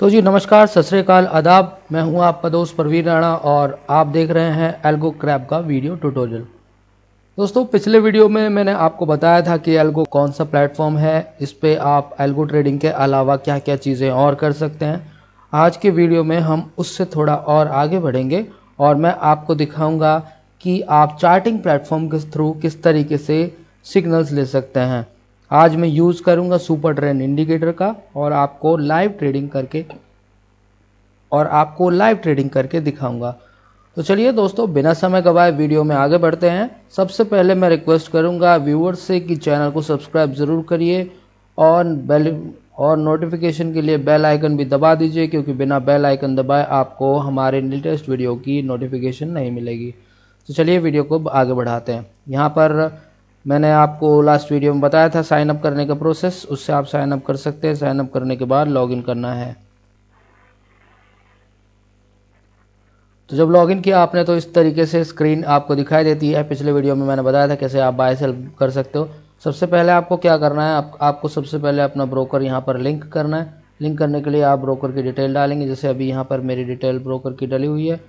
तो जी नमस्कार श्रीकाल आदाब मैं हूं आपका दोस्त प्रवीर राणा और आप देख रहे हैं एल्गो क्रैप का वीडियो ट्यूटोरियल दोस्तों पिछले वीडियो में मैंने आपको बताया था कि एल्गो कौन सा प्लेटफॉर्म है इस पर आप एल्गो ट्रेडिंग के अलावा क्या क्या चीज़ें और कर सकते हैं आज के वीडियो में हम उससे थोड़ा और आगे बढ़ेंगे और मैं आपको दिखाऊँगा कि आप चार्टिंग प्लेटफॉर्म के थ्रू किस तरीके से सिग्नल्स ले सकते हैं आज मैं यूज़ करूँगा सुपर ट्रेंड इंडिकेटर का और आपको लाइव ट्रेडिंग करके और आपको लाइव ट्रेडिंग करके दिखाऊंगा तो चलिए दोस्तों बिना समय गवाए वीडियो में आगे बढ़ते हैं सबसे पहले मैं रिक्वेस्ट करूंगा व्यूअर्स से कि चैनल को सब्सक्राइब ज़रूर करिए और बेल और नोटिफिकेशन के लिए बेल आइकन भी दबा दीजिए क्योंकि बिना बेल आइकन दबाए आपको हमारे लेटेस्ट वीडियो की नोटिफिकेशन नहीं मिलेगी तो चलिए वीडियो को आगे बढ़ाते हैं यहाँ पर मैंने आपको लास्ट वीडियो में बताया था साइनअप करने का प्रोसेस उससे आप साइनअप कर सकते हैं साइनअप करने के बाद लॉगिन करना है तो जब लॉगिन किया आपने तो इस तरीके से स्क्रीन आपको दिखाई देती है पिछले वीडियो में मैंने बताया था कैसे आप बाय सेल कर सकते हो सबसे पहले आपको क्या करना है आप, आपको सबसे पहले अपना ब्रोकर यहाँ पर लिंक करना है लिंक करने के लिए आप ब्रोकर की डिटेल डालेंगे जैसे अभी यहाँ पर मेरी डिटेल ब्रोकर की डली हुई है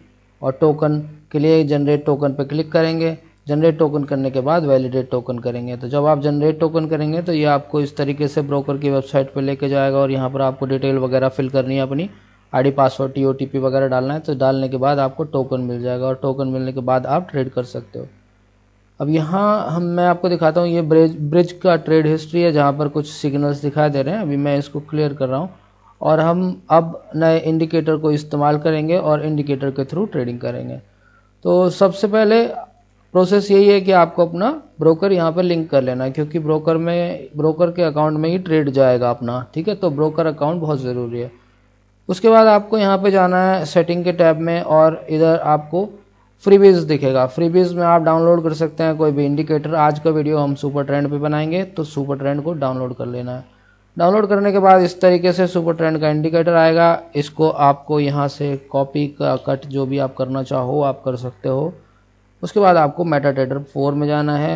और टोकन के लिए जनरेट टोकन पर क्लिक करेंगे जनरेट टोकन करने के बाद वैलिडेट टोकन करेंगे तो जब आप जनरेट टोकन करेंगे तो ये आपको इस तरीके से ब्रोकर की वेबसाइट पर लेके जाएगा और यहाँ पर आपको डिटेल वगैरह फिल करनी है अपनी ID password T O T P वगैरह डालना है तो डालने के बाद आपको टोकन मिल जाएगा और टोकन मिलने के बाद आप ट्रेड कर सकते हो अब यहाँ हम मैं आपको दिखाता हूँ ये ब्रिज ब्रिज का ट्रेड हिस्ट्री है जहाँ पर कुछ सिग्नल्स दिखाई दे रहे हैं अभी मैं इसको क्लियर कर रहा हूँ और हम अब नए इंडिकेटर को इस्तेमाल करेंगे और इंडिकेटर के थ्रू ट्रेडिंग करेंगे तो सबसे पहले प्रोसेस यही है कि आपको अपना ब्रोकर यहाँ पर लिंक कर लेना है क्योंकि ब्रोकर में ब्रोकर के अकाउंट में ही ट्रेड जाएगा अपना ठीक है तो ब्रोकर अकाउंट बहुत ज़रूरी है उसके बाद आपको यहाँ पे जाना है सेटिंग के टैब में और इधर आपको फ्रीबीज दिखेगा फ्रीबीज में आप डाउनलोड कर सकते हैं कोई भी इंडिकेटर आज का वीडियो हम सुपर ट्रेंड पर बनाएंगे तो सुपर ट्रेंड को डाउनलोड कर लेना है डाउनलोड करने के बाद इस तरीके से सुपर ट्रेंड का इंडिकेटर आएगा इसको आपको यहाँ से कॉपी का कट जो भी आप करना चाहो आप कर सकते हो उसके बाद आपको मेटा ट्रेडर फोर में जाना है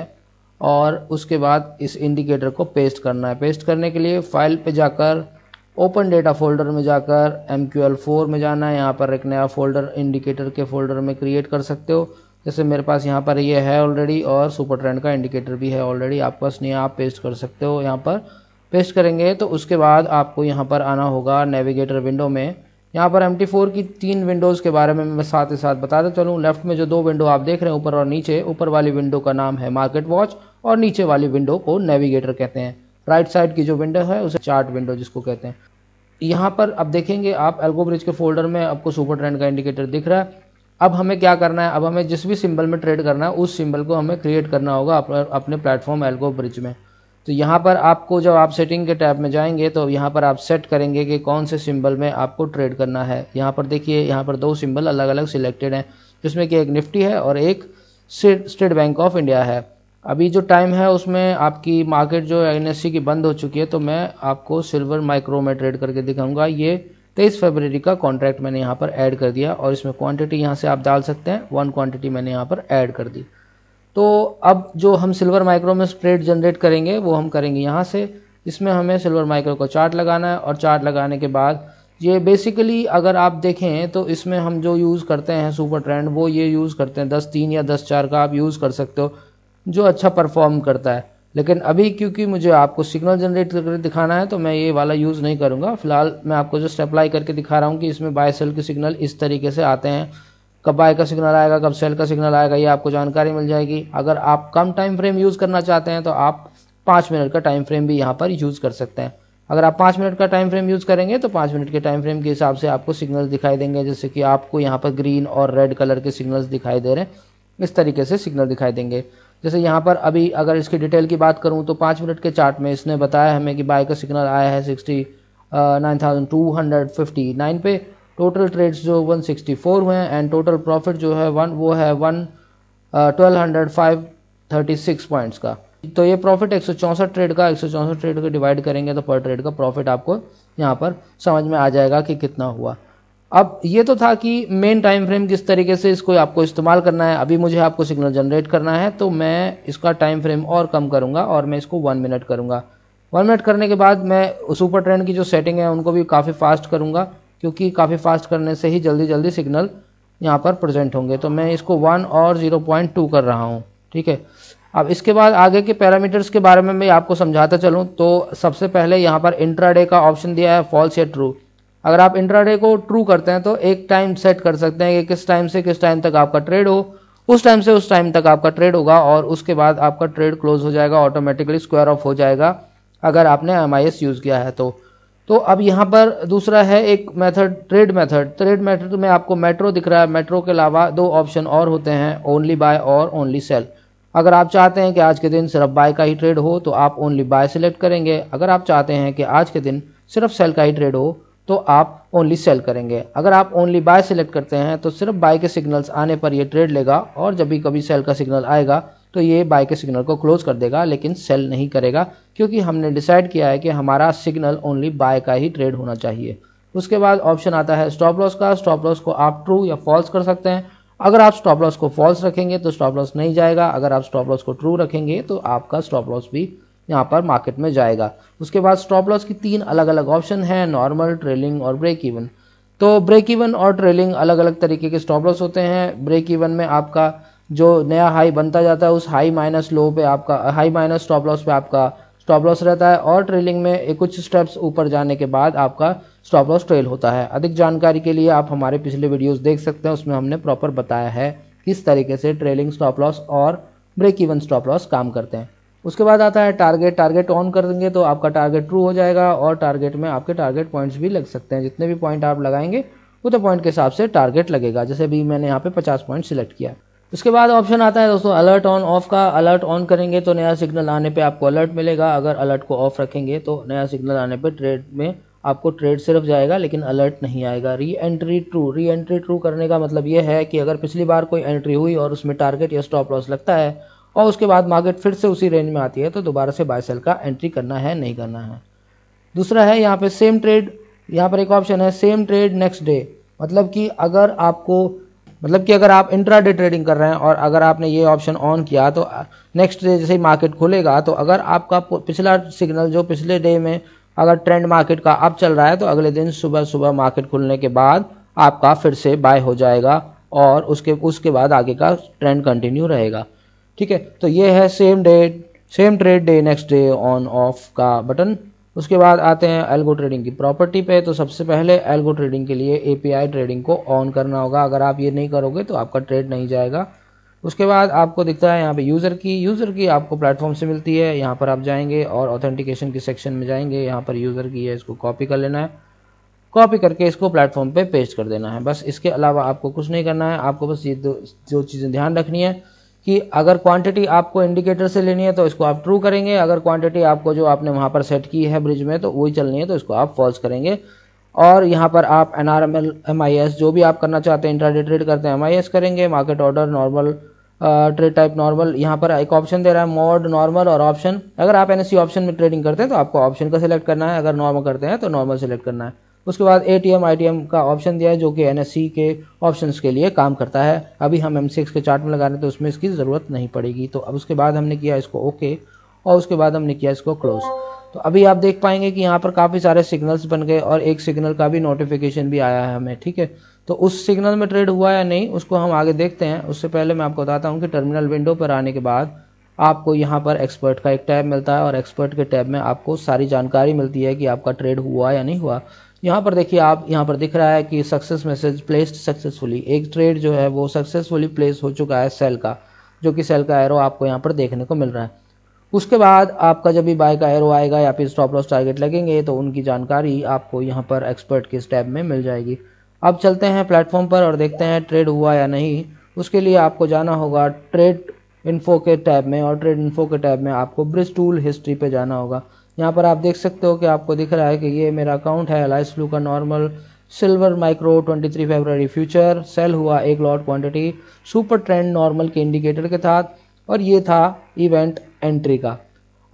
और उसके बाद इस इंडिकेटर को पेस्ट करना है पेस्ट करने के लिए फाइल पे जाकर ओपन डेटा फोल्डर में जाकर एम क्यू एल फोर में जाना है यहाँ पर एक नया फोल्डर इंडिकेटर के फोल्डर में क्रिएट कर सकते हो जैसे मेरे पास यहाँ पर ये यह है ऑलरेडी और सुपर ट्रेंड का इंडिकेटर भी है ऑलरेडी आपके पास नहीं आप पेस्ट कर सकते हो यहाँ पर पेस्ट करेंगे तो उसके बाद आपको यहाँ पर आना होगा नेविगेटर विंडो में यहाँ पर एम फोर की तीन विंडोज़ के बारे में मैं साथ ही साथ बताते चलूँ लेफ्ट में जो दो विंडो आप देख रहे हैं ऊपर और नीचे ऊपर वाली विंडो का नाम है मार्केट वॉच और नीचे वाली विंडो को नेविगेटर कहते हैं राइट साइड की जो विंडो है उसे चार्ट विंडो जिसको कहते हैं यहाँ पर अब देखेंगे आप एल्गो ब्रिज के फोल्डर में आपको सुपर ट्रेंड का इंडिकेटर दिख रहा है अब हमें क्या करना है अब हमें जिस भी सिंबल में ट्रेड करना है उस सिंबल को हमें क्रिएट करना होगा अपने प्लेटफॉर्म एल्गो ब्रिज में तो यहाँ पर आपको जब आप सेटिंग के टैब में जाएंगे तो यहाँ पर आप सेट करेंगे कि कौन से सिंबल में आपको ट्रेड करना है यहाँ पर देखिए यहाँ पर दो सिंबल अलग अलग सिलेक्टेड हैं जिसमें कि एक निफ्टी है और एक स्टेट बैंक ऑफ इंडिया है अभी जो टाइम है उसमें आपकी मार्केट जो एन e की बंद हो चुकी है तो मैं आपको सिल्वर माइक्रो में ट्रेड करके दिखाऊंगा ये तेईस फरवरी का कॉन्ट्रैक्ट मैंने यहाँ पर ऐड कर दिया और इसमें क्वांटिटी यहाँ से आप डाल सकते हैं वन क्वांटिटी मैंने यहाँ पर ऐड कर दी तो अब जो हम सिल्वर माइक्रो में स्प्रेड जनरेट करेंगे वो हम करेंगे यहाँ से इसमें हमें सिल्वर माइक्रो का चार्ट लगाना है और चार्ट लगाने के बाद ये बेसिकली अगर आप देखें तो इसमें हम जो यूज़ करते हैं सुपर ट्रेंड वो ये यूज़ करते हैं दस तीन या दस चार का आप यूज़ कर सकते हो जो अच्छा परफॉर्म करता है लेकिन अभी क्योंकि मुझे आपको सिग्नल जनरेट करके दिखाना है तो मैं ये वाला यूज़ नहीं करूँगा फिलहाल मैं आपको जस्ट अप्लाई करके दिखा रहा हूँ कि इसमें बाय सेल के सिग्नल इस तरीके से आते हैं कब बाय का सिग्नल आएगा कब सेल का सिग्नल आएगा ये आपको जानकारी मिल जाएगी अगर आप कम टाइम फ्रेम यूज़ करना चाहते हैं तो आप पाँच मिनट का टाइम फ्रेम भी यहाँ पर यूज़ कर सकते हैं अगर आप पाँच मिनट का टाइम फ्रेम यूज़ करेंगे तो पाँच मिनट के टाइम फ्रेम के हिसाब से आपको सिग्नल दिखाई देंगे जैसे कि आपको यहाँ पर ग्रीन और रेड कलर के सिग्नल्स दिखाई दे रहे हैं इस तरीके से सिग्नल दिखाई देंगे जैसे यहाँ पर अभी अगर इसकी डिटेल की बात करूँ तो पाँच मिनट के चार्ट में इसने बताया हमें कि बाय का सिग्नल आया है sixty nine thousand two hundred fifty nine पे टोटल ट्रेड्स जो 164 हुए हैं एंड टोटल प्रॉफिट जो है वन वो है one twelve hundred five thirty six points का तो ये प्रॉफिट एक ट्रेड का एक ट्रेड को डिवाइड करेंगे तो पर ट्रेड का प्रॉफिट आपको यहाँ पर समझ में आ जाएगा कि कितना हुआ अब ये तो था कि मेन टाइम फ्रेम किस तरीके से इसको आपको इस्तेमाल करना है अभी मुझे आपको सिग्नल जनरेट करना है तो मैं इसका टाइम फ्रेम और कम करूँगा और मैं इसको वन मिनट करूँगा वन मिनट करने के बाद मैं सुपर ट्रेंड की जो सेटिंग है उनको भी काफ़ी फास्ट करूँगा क्योंकि काफ़ी फास्ट करने से ही जल्दी जल्दी सिग्नल यहाँ पर प्रेजेंट होंगे तो मैं इसको वन और ज़ीरो पॉइंट टू कर रहा हूँ ठीक है अब इसके बाद आगे के पैरामीटर्स के बारे में मैं आपको समझाता चलूँ तो सबसे पहले यहाँ पर इंट्राडे का ऑप्शन दिया है फॉल्स या ट्रू अगर आप इंट्राडे को ट्रू करते हैं तो एक टाइम सेट कर सकते हैं कि किस टाइम से किस टाइम तक आपका ट्रेड हो उस टाइम से उस टाइम तक आपका ट्रेड होगा और उसके बाद आपका ट्रेड क्लोज हो जाएगा ऑटोमेटिकली स्क्वायर ऑफ हो जाएगा अगर आपने एम यूज़ किया है तो तो अब यहाँ पर दूसरा है एक method trade method trade method में आपको मेट्रो दिख रहा है मेट्रो के अलावा दो ऑप्शन और होते हैं ओनली बाय और ओनली सेल अगर आप चाहते हैं कि आज के दिन सिर्फ बाय का ही ट्रेड हो तो आप ओनली बाय सेलेक्ट करेंगे अगर आप चाहते हैं कि आज के दिन सिर्फ सेल का ही ट्रेड हो तो आप ओनली सेल करेंगे अगर आप ओनली बाय सेलेक्ट करते हैं तो सिर्फ बाय के सिग्नल्स आने पर यह ट्रेड लेगा और जब भी कभी सेल का सिग्नल आएगा तो ये बाय के सिग्नल को क्लोज कर देगा लेकिन सेल नहीं करेगा क्योंकि हमने डिसाइड किया है कि हमारा सिग्नल ओनली बाय का ही ट्रेड होना चाहिए उसके बाद ऑप्शन आता है स्टॉप लॉस का स्टॉप लॉस को आप ट्रू या फॉल्स कर सकते हैं अगर आप स्टॉप लॉस को फॉल्स रखेंगे तो स्टॉप लॉस नहीं जाएगा अगर आप स्टॉप लॉस को ट्रू रखेंगे तो आपका स्टॉप लॉस भी यहाँ पर मार्केट में जाएगा उसके बाद स्टॉप लॉस की तीन अलग अलग ऑप्शन है नॉर्मल ट्रेलिंग और ब्रेक इवन तो ब्रेक इवन और ट्रेलिंग अलग अलग तरीके के स्टॉप लॉस होते हैं ब्रेक इवन में आपका जो नया हाई बनता जाता है उस हाई माइनस लो पे आपका हाई माइनस स्टॉप लॉस पे आपका स्टॉप लॉस रहता है और ट्रेलिंग में कुछ स्टेप्स ऊपर जाने के बाद आपका स्टॉप लॉस ट्रेल होता है अधिक जानकारी के लिए आप हमारे पिछले वीडियोस देख सकते हैं उसमें हमने प्रॉपर बताया है किस तरीके से ट्रेलिंग स्टॉप लॉस और ब्रेक इवन स्टॉप लॉस काम करते हैं उसके बाद आता है टारगेट टारगेट ऑन कर देंगे तो आपका टारगेट ट्रू हो जाएगा और टारगेट में आपके टारगेट पॉइंट्स भी लग सकते हैं जितने भी पॉइंट आप लगाएंगे उतने पॉइंट के हिसाब से टारगेट लगेगा जैसे भी मैंने यहाँ पे पचास पॉइंट सिलेक्ट किया उसके बाद ऑप्शन आता है दोस्तों अलर्ट ऑन ऑफ का अलर्ट ऑन करेंगे तो नया सिग्नल आने पे आपको अलर्ट मिलेगा अगर अलर्ट को ऑफ रखेंगे तो नया सिग्नल आने पे ट्रेड में आपको ट्रेड सिर्फ जाएगा लेकिन अलर्ट नहीं आएगा reentry true reentry true करने का मतलब यह है कि अगर पिछली बार कोई एंट्री हुई और उसमें टारगेट या स्टॉप लॉस लगता है और उसके बाद मार्केट फिर से उसी रेंज में आती है तो दोबारा से बाय सेल का एंट्री करना है नहीं करना है दूसरा है यहाँ पे सेम ट्रेड यहाँ पर एक ऑप्शन है सेम ट्रेड नेक्स्ट डे मतलब कि अगर आपको मतलब कि अगर आप डे ट्रेडिंग कर रहे हैं और अगर आपने ये ऑप्शन ऑन किया तो नेक्स्ट डे जैसे ही मार्केट खुलेगा तो अगर आपका पिछला सिग्नल जो पिछले डे में अगर ट्रेंड मार्केट का अप चल रहा है तो अगले दिन सुबह सुबह मार्केट खुलने के बाद आपका फिर से बाय हो जाएगा और उसके उसके बाद आगे का ट्रेंड कंटिन्यू रहेगा ठीक है तो ये है same day same trade day next day on off का बटन उसके बाद आते हैं एल्गो ट्रेडिंग की प्रॉपर्टी पे तो सबसे पहले एल्गो ट्रेडिंग के लिए एपीआई ट्रेडिंग को ऑन करना होगा अगर आप ये नहीं करोगे तो आपका ट्रेड नहीं जाएगा उसके बाद आपको दिखता है यहाँ पे यूज़र की यूज़र की आपको प्लेटफॉर्म से मिलती है यहाँ पर आप जाएंगे और ऑथेंटिकेशन के सेक्शन में जाएंगे यहाँ पर यूज़र की है इसको कॉपी कर लेना है कॉपी करके इसको प्लेटफॉर्म पे पेस्ट कर देना है बस इसके अलावा आपको कुछ नहीं करना है आपको बस ये दो जो चीज़ें ध्यान रखनी है कि अगर क्वांटिटी आपको इंडिकेटर से लेनी है तो इसको आप ट्रू करेंगे अगर क्वांटिटी आपको जो आपने वहाँ पर सेट की है ब्रिज में तो वही चलनी है तो इसको आप फॉल्स करेंगे और यहाँ पर आप N R M L M I S जो भी आप करना चाहते हैं इंटरडे ट्रेड करते हैं एम आई एस करेंगे market order normal trade type normal यहाँ पर एक ऑप्शन दे रहा है मोड नॉर्मल और ऑप्शन अगर आप एन ऑप्शन e में ट्रेडिंग करते हैं तो आपको ऑप्शन का सिलेक्ट करना है अगर नॉर्मल करते हैं तो नॉर्मल सेलेक्ट करना है उसके बाद A T M I T M का ऑप्शन दिया है जो कि एन एस सी के ऑप्शन के लिए काम करता है अभी हम एम सिक्स के चार्ट में लगा रहे तो उसमें इसकी ज़रूरत नहीं पड़ेगी तो अब उसके बाद हमने किया इसको ओके और उसके बाद हमने किया इसको क्लोज तो अभी आप देख पाएंगे कि यहाँ पर काफ़ी सारे सिग्नल्स बन गए और एक सिग्नल का भी नोटिफिकेशन भी आया है हमें ठीक है तो उस सिग्नल में ट्रेड हुआ या नहीं उसको हम आगे देखते हैं उससे पहले मैं आपको बताता हूँ कि टर्मिनल विंडो पर आने के बाद आपको यहाँ पर एक्सपर्ट का एक टैब मिलता है और एक्सपर्ट के टैब में आपको सारी जानकारी मिलती है कि आपका ट्रेड हुआ या नहीं हुआ यहाँ पर देखिए आप यहाँ पर दिख रहा है कि सक्सेस मैसेज प्लेस्ड सक्सेसफुली एक ट्रेड जो है वो सक्सेसफुली प्लेस हो चुका है सेल का जो कि सेल का एरो आपको यहाँ पर देखने को मिल रहा है उसके बाद आपका जब भी बाय का एरो आएगा या फिर स्टॉप लॉस टारगेट लगेंगे तो उनकी जानकारी आपको यहाँ पर एक्सपर्ट के स्टैप में मिल जाएगी अब चलते हैं प्लेटफॉर्म पर और देखते हैं ट्रेड हुआ या नहीं उसके लिए आपको जाना होगा ट्रेड इन्फो के टैब में और ट्रेड इन्फो के टैब में आपको ब्रिज टूल हिस्ट्री पे जाना होगा यहाँ पर आप देख सकते हो कि आपको दिख रहा है कि ये मेरा अकाउंट है एलाइस ब्लू का नॉर्मल सिल्वर माइक्रो 23 फरवरी फ्यूचर सेल हुआ एक lot quantity super trend normal के इंडिकेटर के साथ और ये था इवेंट एंट्री का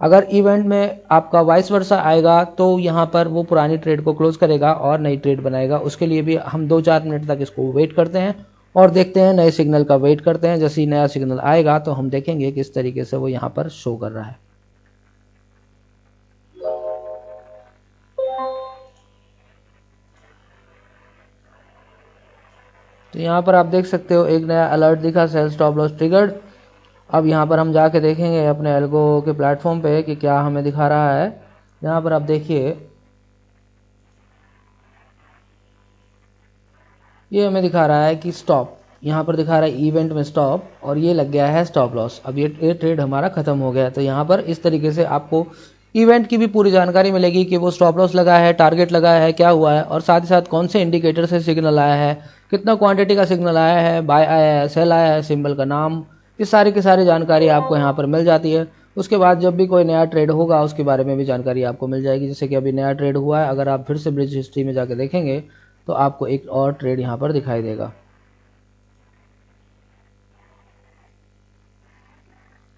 अगर इवेंट में आपका वाइस वर्षा आएगा तो यहाँ पर वो पुरानी ट्रेड को क्लोज करेगा और नई ट्रेड बनाएगा उसके लिए भी हम दो चार मिनट तक इसको वेट करते हैं और देखते हैं नए सिग्नल का वेट करते हैं जैसे ही नया सिग्नल आएगा तो हम देखेंगे किस तरीके से वो यहाँ पर शो कर रहा है तो यहाँ पर आप देख सकते हो एक नया अलर्ट दिखा सेल स्टॉप लॉस ट्रिगर्ड अब यहाँ पर हम जाके देखेंगे अपने एल्गो के प्लेटफॉर्म पे कि क्या हमें दिखा रहा है यहाँ पर आप देखिए ये हमें दिखा रहा है कि स्टॉप यहाँ पर दिखा रहा है इवेंट में स्टॉप और ये लग गया है स्टॉप लॉस अब ये, ट्रेड हमारा ख़त्म हो गया तो यहाँ पर इस तरीके से आपको इवेंट की भी पूरी जानकारी मिलेगी कि वो स्टॉप लॉस लगाया है टारगेट लगाया है क्या हुआ है और साथ ही साथ कौन से इंडिकेटर से सिग्नल आया है कितना क्वांटिटी का सिग्नल आया है बाय आया है सेल आया है सिंबल का नाम इस सारी की सारी जानकारी आपको यहाँ पर मिल जाती है उसके बाद जब भी कोई नया ट्रेड होगा उसके बारे में भी जानकारी आपको मिल जाएगी जैसे कि अभी नया ट्रेड हुआ है अगर आप फिर से ब्रिज हिस्ट्री में जाकर देखेंगे तो आपको एक और ट्रेड यहाँ पर दिखाई देगा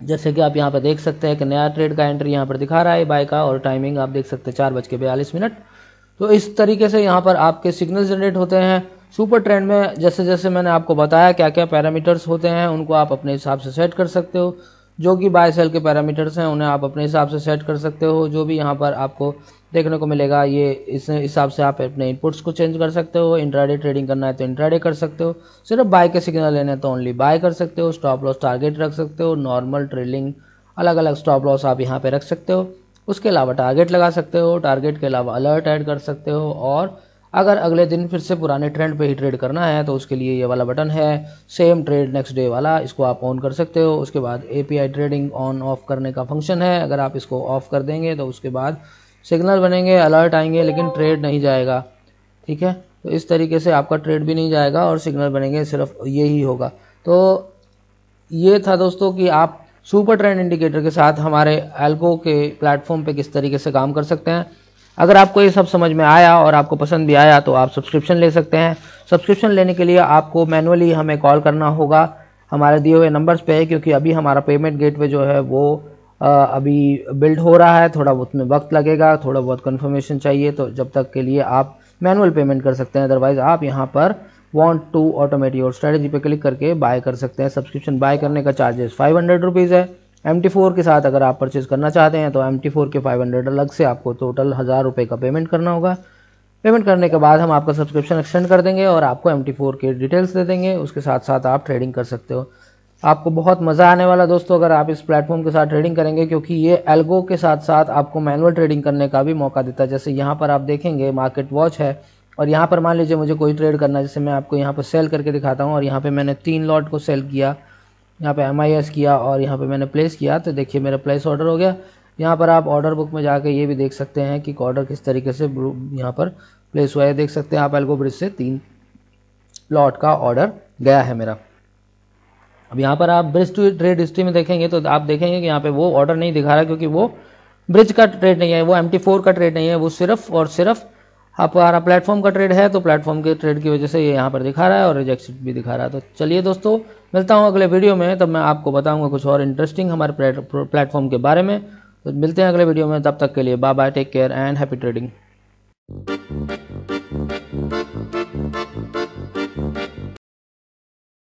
जैसे कि आप यहाँ पर देख सकते हैं कि नया ट्रेड का एंट्री यहाँ पर दिखा रहा है बाय का और टाइमिंग आप देख सकते हैं चार बज के बयालीस मिनट तो इस तरीके से यहाँ पर आपके सिग्नल जनरेट होते हैं सुपर ट्रेंड में जैसे जैसे मैंने आपको बताया क्या क्या पैरामीटर्स होते हैं उनको आप अपने हिसाब से सेट कर सकते हो जो कि बाय सेल के पैरामीटर्स हैं उन्हें आप अपने हिसाब से सेट कर सकते हो जो भी यहाँ पर आपको देखने को मिलेगा ये इस हिसाब से आप अपने इनपुट्स को चेंज कर सकते हो इंट्राडे ट्रेडिंग करना है तो इंट्राडे कर सकते हो सिर्फ बाय के सिग्नल लेने हैं तो ओनली बाय कर सकते हो स्टॉप लॉस टारगेट रख सकते हो नॉर्मल ट्रेडिंग अलग अलग स्टॉप लॉस आप यहाँ पर रख सकते हो उसके अलावा टारगेट लगा सकते हो टारगेट के अलावा अलर्ट ऐड कर सकते हो और अगर अगले दिन फिर से पुराने ट्रेंड पे ही ट्रेड करना है तो उसके लिए ये वाला बटन है सेम ट्रेड नेक्स्ट डे वाला इसको आप ऑन कर सकते हो उसके बाद एपीआई ट्रेडिंग ऑन ऑफ करने का फंक्शन है अगर आप इसको ऑफ कर देंगे तो उसके बाद सिग्नल बनेंगे अलर्ट आएंगे लेकिन ट्रेड नहीं जाएगा ठीक है तो इस तरीके से आपका ट्रेड भी नहीं जाएगा और सिग्नल बनेंगे सिर्फ ये ही होगा तो ये था दोस्तों कि आप सुपर ट्रेंड इंडिकेटर के साथ हमारे एल्को के प्लेटफॉर्म पे किस तरीके से काम कर सकते हैं अगर आपको ये सब समझ में आया और आपको पसंद भी आया तो आप सब्सक्रिप्शन ले सकते हैं सब्सक्रिप्शन लेने के लिए आपको मैनुअली हमें कॉल करना होगा हमारे दिए हुए नंबर्स पे क्योंकि अभी हमारा पेमेंट गेटवे जो है वो अभी बिल्ड हो रहा है थोड़ा उसमें वक्त लगेगा थोड़ा बहुत कन्फर्मेशन चाहिए तो जब तक के लिए आप मैनुअल पेमेंट कर सकते हैं अदरवाइज़ आप यहाँ पर वॉन्ट टू ऑटोमेटिक और स्ट्रेटेजी पर क्लिक करके बाय कर सकते हैं सब्सक्रिप्शन बाय करने का चार्जेस फाइव हंड्रेड रुपीज़ है एम टी फोर के साथ अगर आप परचेज़ करना चाहते हैं तो एम टी फोर के फाइव हंड्रेड अलग से आपको टोटल हज़ार रुपये का पेमेंट करना होगा पेमेंट करने के बाद हम आपका सब्सक्रिप्शन एक्सटेंड कर देंगे और आपको एम टी फोर के डिटेल्स दे देंगे उसके साथ साथ आप ट्रेडिंग कर सकते हो आपको बहुत मज़ा आने वाला दोस्तों अगर आप इस प्लेटफॉर्म के साथ ट्रेडिंग करेंगे क्योंकि ये एल्गो के साथ साथ आपको मैनुअल ट्रेडिंग करने का भी मौका देता है जैसे यहाँ पर आप देखेंगे मार्केट वॉच है और यहाँ पर मान लीजिए मुझे कोई ट्रेड करना है जैसे मैं आपको यहाँ पर सेल करके दिखाता हूँ और यहाँ पर मैंने तीन लॉट को सेल किया यहाँ पे एम किया और यहाँ पे मैंने प्लेस किया तो देखिए मेरा प्लेस ऑर्डर हो गया यहाँ पर आप ऑर्डर बुक में जाके ये भी देख सकते हैं कि ऑर्डर किस तरीके से यहाँ पर प्लेस हुआ है देख सकते हैं आप एल्गो ब्रिज से तीन प्लॉट का ऑर्डर गया है मेरा अब यहाँ पर आप ब्रिज टू ट्रेड हिस्ट्री में देखेंगे तो आप देखेंगे कि यहाँ पे वो ऑर्डर नहीं दिखा रहा क्योंकि वो ब्रिज का ट्रेड नहीं है वो एम का ट्रेड नहीं है वो सिर्फ और सिर्फ हमारा प्लेटफॉर्म का ट्रेड है तो प्लेटफॉर्म के ट्रेड की वजह से ये यहाँ पर दिखा रहा है और रिजेक्शन भी दिखा रहा है तो चलिए दोस्तों मिलता हूँ अगले वीडियो में तब मैं आपको बताऊँगा कुछ और इंटरेस्टिंग हमारे प्लेटफॉर्म के बारे में तो मिलते हैं अगले वीडियो में तब तक के लिए bye bye take care and happy trading